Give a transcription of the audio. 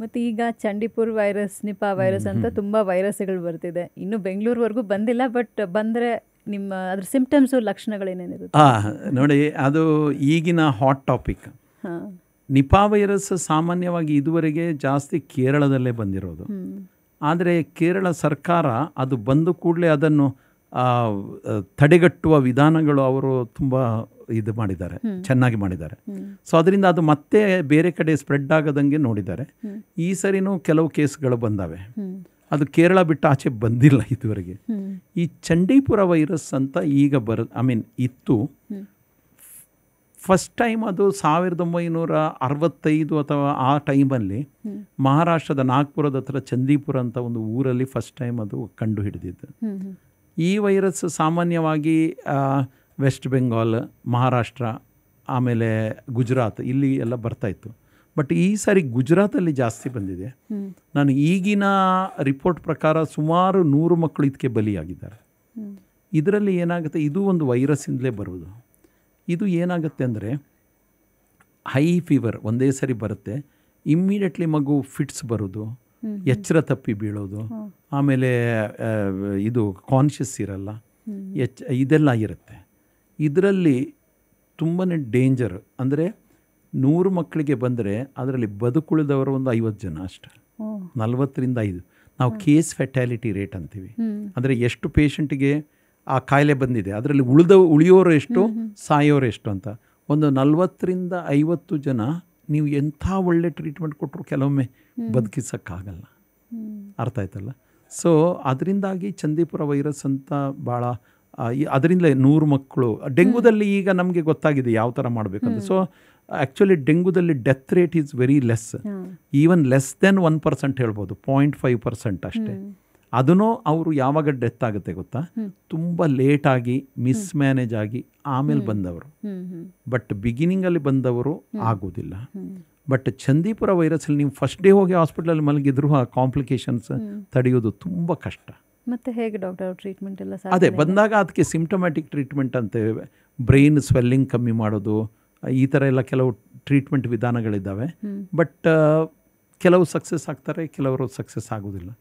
ಮತ್ತು ಈಗ ಚಂಡಿಪುರ್ virus Nipah virus ಅಂತ ತುಂಬ ವೈರಸ್ಗಳು ಬರ್ತಿದೆ ಇನ್ನು ಬೆಂಗಳೂರುವರೆಗೂ ಬಂದಿಲ್ಲ ಬಟ್ ಬಂದರೆ ನಿಮ್ಮ ಅದ್ರ ಸಿಂಪ್ಟಮ್ಸು ಲಕ್ಷಣಗಳೇನೇನಿರುತ್ತೆ ಹಾಂ ನೋಡಿ ಅದು ಈಗಿನ ಹಾಟ್ ಟಾಪಿಕ್ ನಿಪಾ ವೈರಸ್ ಸಾಮಾನ್ಯವಾಗಿ ಇದುವರೆಗೆ ಜಾಸ್ತಿ ಕೇರಳದಲ್ಲೇ ಬಂದಿರೋದು ಆದರೆ ಕೇರಳ ಸರ್ಕಾರ ಅದು ಬಂದು ಕೂಡಲೇ ಅದನ್ನು ತಡೆಗಟ್ಟುವ ವಿಧಾನಗಳು ಅವರು ತುಂಬ ಇದು ಮಾಡಿದ್ದಾರೆ ಚೆನ್ನಾಗಿ ಮಾಡಿದ್ದಾರೆ ಸೊ ಅದರಿಂದ ಅದು ಮತ್ತೆ ಬೇರೆ ಕಡೆ ಸ್ಪ್ರೆಡ್ ಆಗದಂಗೆ ನೋಡಿದ್ದಾರೆ ಈ ಸರಿನೂ ಕೆಲವು ಕೇಸ್ಗಳು ಬಂದಾವೆ ಅದು ಕೇರಳ ಬಿಟ್ಟು ಆಚೆ ಬಂದಿಲ್ಲ ಇದುವರೆಗೆ ಈ ಚಂಡೀಪುರ ವೈರಸ್ ಅಂತ ಈಗ ಬರ ಐ ಮೀನ್ ಇತ್ತು ಫಸ್ಟ್ ಟೈಮ್ ಅದು ಸಾವಿರದ ಒಂಬೈನೂರ ಅರವತ್ತೈದು ಅಥವಾ ಆ ಟೈಮಲ್ಲಿ ಮಹಾರಾಷ್ಟ್ರದ ನಾಗ್ಪುರದ ಹತ್ರ ಚಂದೀಪುರ ಅಂತ ಒಂದು ಊರಲ್ಲಿ ಫಸ್ಟ್ ಟೈಮ್ ಅದು ಕಂಡು ಹಿಡಿದಿದ್ದು ಈ ವೈರಸ್ ಸಾಮಾನ್ಯವಾಗಿ ವೆಸ್ಟ್ ಬೆಂಗಾಲ್ ಮಹಾರಾಷ್ಟ್ರ ಆಮೇಲೆ ಗುಜರಾತ್ ಇಲ್ಲಿ ಎಲ್ಲ ಬರ್ತಾಯಿತ್ತು ಬಟ್ ಈ ಸಾರಿ ಗುಜರಾತಲ್ಲಿ ಜಾಸ್ತಿ ಬಂದಿದೆ ನಾನು ಈಗಿನ ರಿಪೋರ್ಟ್ ಪ್ರಕಾರ ಸುಮಾರು ನೂರು ಮಕ್ಕಳು ಇದಕ್ಕೆ ಬಲಿಯಾಗಿದ್ದಾರೆ ಇದರಲ್ಲಿ ಏನಾಗುತ್ತೆ ಇದು ಒಂದು ವೈರಸ್ಸಿಂದಲೇ ಬರುವುದು ಇದು ಏನಾಗುತ್ತೆ ಅಂದರೆ ಹೈ ಫೀವರ್ ಒಂದೇ ಸರಿ ಬರುತ್ತೆ ಇಮ್ಮಿಡಿಯೇಟ್ಲಿ ಮಗು ಫಿಟ್ಸ್ ಬರೋದು ಎಚ್ಚರ ತಪ್ಪಿ ಬೀಳೋದು ಆಮೇಲೆ ಇದು ಕಾನ್ಷಿಯಸ್ ಇರಲ್ಲ ಎಚ್ ಇದೆಲ್ಲ ಇರುತ್ತೆ ಇದರಲ್ಲಿ ತುಂಬಾ ಡೇಂಜರ್ ಅಂದರೆ ನೂರು ಮಕ್ಕಳಿಗೆ ಬಂದರೆ ಅದರಲ್ಲಿ ಬದುಕುಳಿದವರು ಒಂದು ಐವತ್ತು ಜನ ಅಷ್ಟೆ ನಲ್ವತ್ತರಿಂದ ಐದು ನಾವು ಕೇಸ್ ಫೆಟ್ಯಾಲಿಟಿ ರೇಟ್ ಅಂತೀವಿ ಅಂದರೆ ಎಷ್ಟು ಪೇಷಂಟಿಗೆ ಆ ಕಾಯಿಲೆ ಬಂದಿದೆ ಅದರಲ್ಲಿ ಉಳಿದ ಉಳಿಯೋರು ಎಷ್ಟು ಸಾಯೋರು ಎಷ್ಟು ಅಂತ ಒಂದು ನಲ್ವತ್ತರಿಂದ ಐವತ್ತು ಜನ ನೀವು ಎಂಥ ಒಳ್ಳೆ ಟ್ರೀಟ್ಮೆಂಟ್ ಕೊಟ್ಟರು ಕೆಲವೊಮ್ಮೆ ಬದುಕಿಸೋಕ್ಕಾಗಲ್ಲ ಅರ್ಥ ಆಯ್ತಲ್ಲ ಸೊ ಅದರಿಂದಾಗಿ ಚಂದೀಪುರ ವೈರಸ್ ಅಂತ ಭಾಳ ಅದರಿಂದ ನೂರು ಮಕ್ಕಳು ಡೆಂಗುದಲ್ಲಿ ಈಗ ನಮಗೆ ಗೊತ್ತಾಗಿದೆ ಯಾವ ಥರ ಮಾಡಬೇಕಂತ ಸೊ ಆ್ಯಕ್ಚುಲಿ ಡೆಂಗುದಲ್ಲಿ death rate is very less even less than one percent ಹೇಳ್ಬೋದು ಪಾಯಿಂಟ್ ಫೈವ್ ಪರ್ಸೆಂಟ್ ಅಷ್ಟೇ ಅದನ್ನು ಅವರು ಯಾವಾಗ ಡೆತ್ ಆಗುತ್ತೆ ಗೊತ್ತಾ ತುಂಬ ಲೇಟಾಗಿ ಮ್ಯಾನೇಜ್ ಆಗಿ ಆಮೇಲೆ ಬಂದವರು ಬಟ್ ಬಿಗಿನಿಂಗಲ್ಲಿ ಬಂದವರು ಆಗೋದಿಲ್ಲ ಬಟ್ ಚಂದೀಪುರ ವೈರಸ್ ಅಲ್ಲಿ ನೀವು ಫಸ್ಟ್ ಡೇ ಹೋಗಿ ಹಾಸ್ಪಿಟಲಲ್ಲಿ ಮಲಗಿದ್ರು ಆ ಕಾಂಪ್ಲಿಕೇಶನ್ಸ್ ತಡೆಯೋದು ತುಂಬ ಕಷ್ಟ ಮತ್ತೆ ಹೇಗೆ ಡಾಕ್ಟರ್ ಟ್ರೀಟ್ಮೆಂಟ್ ಎಲ್ಲ ಅದೇ ಬಂದಾಗ ಅದಕ್ಕೆ ಸಿಮ್ಟಮ್ಯಾಟಿಕ್ ಟ್ರೀಟ್ಮೆಂಟ್ ಅಂತೇವೆ ಬ್ರೈನ್ ಸ್ವೆಲ್ಲಿಂಗ್ ಕಮ್ಮಿ ಮಾಡೋದು ಈ ಥರ ಎಲ್ಲ ಕೆಲವು ಟ್ರೀಟ್ಮೆಂಟ್ ವಿಧಾನಗಳಿದ್ದಾವೆ ಬಟ್ ಕೆಲವು ಸಕ್ಸಸ್ ಆಗ್ತಾರೆ ಕೆಲವರು ಸಕ್ಸಸ್ ಆಗೋದಿಲ್ಲ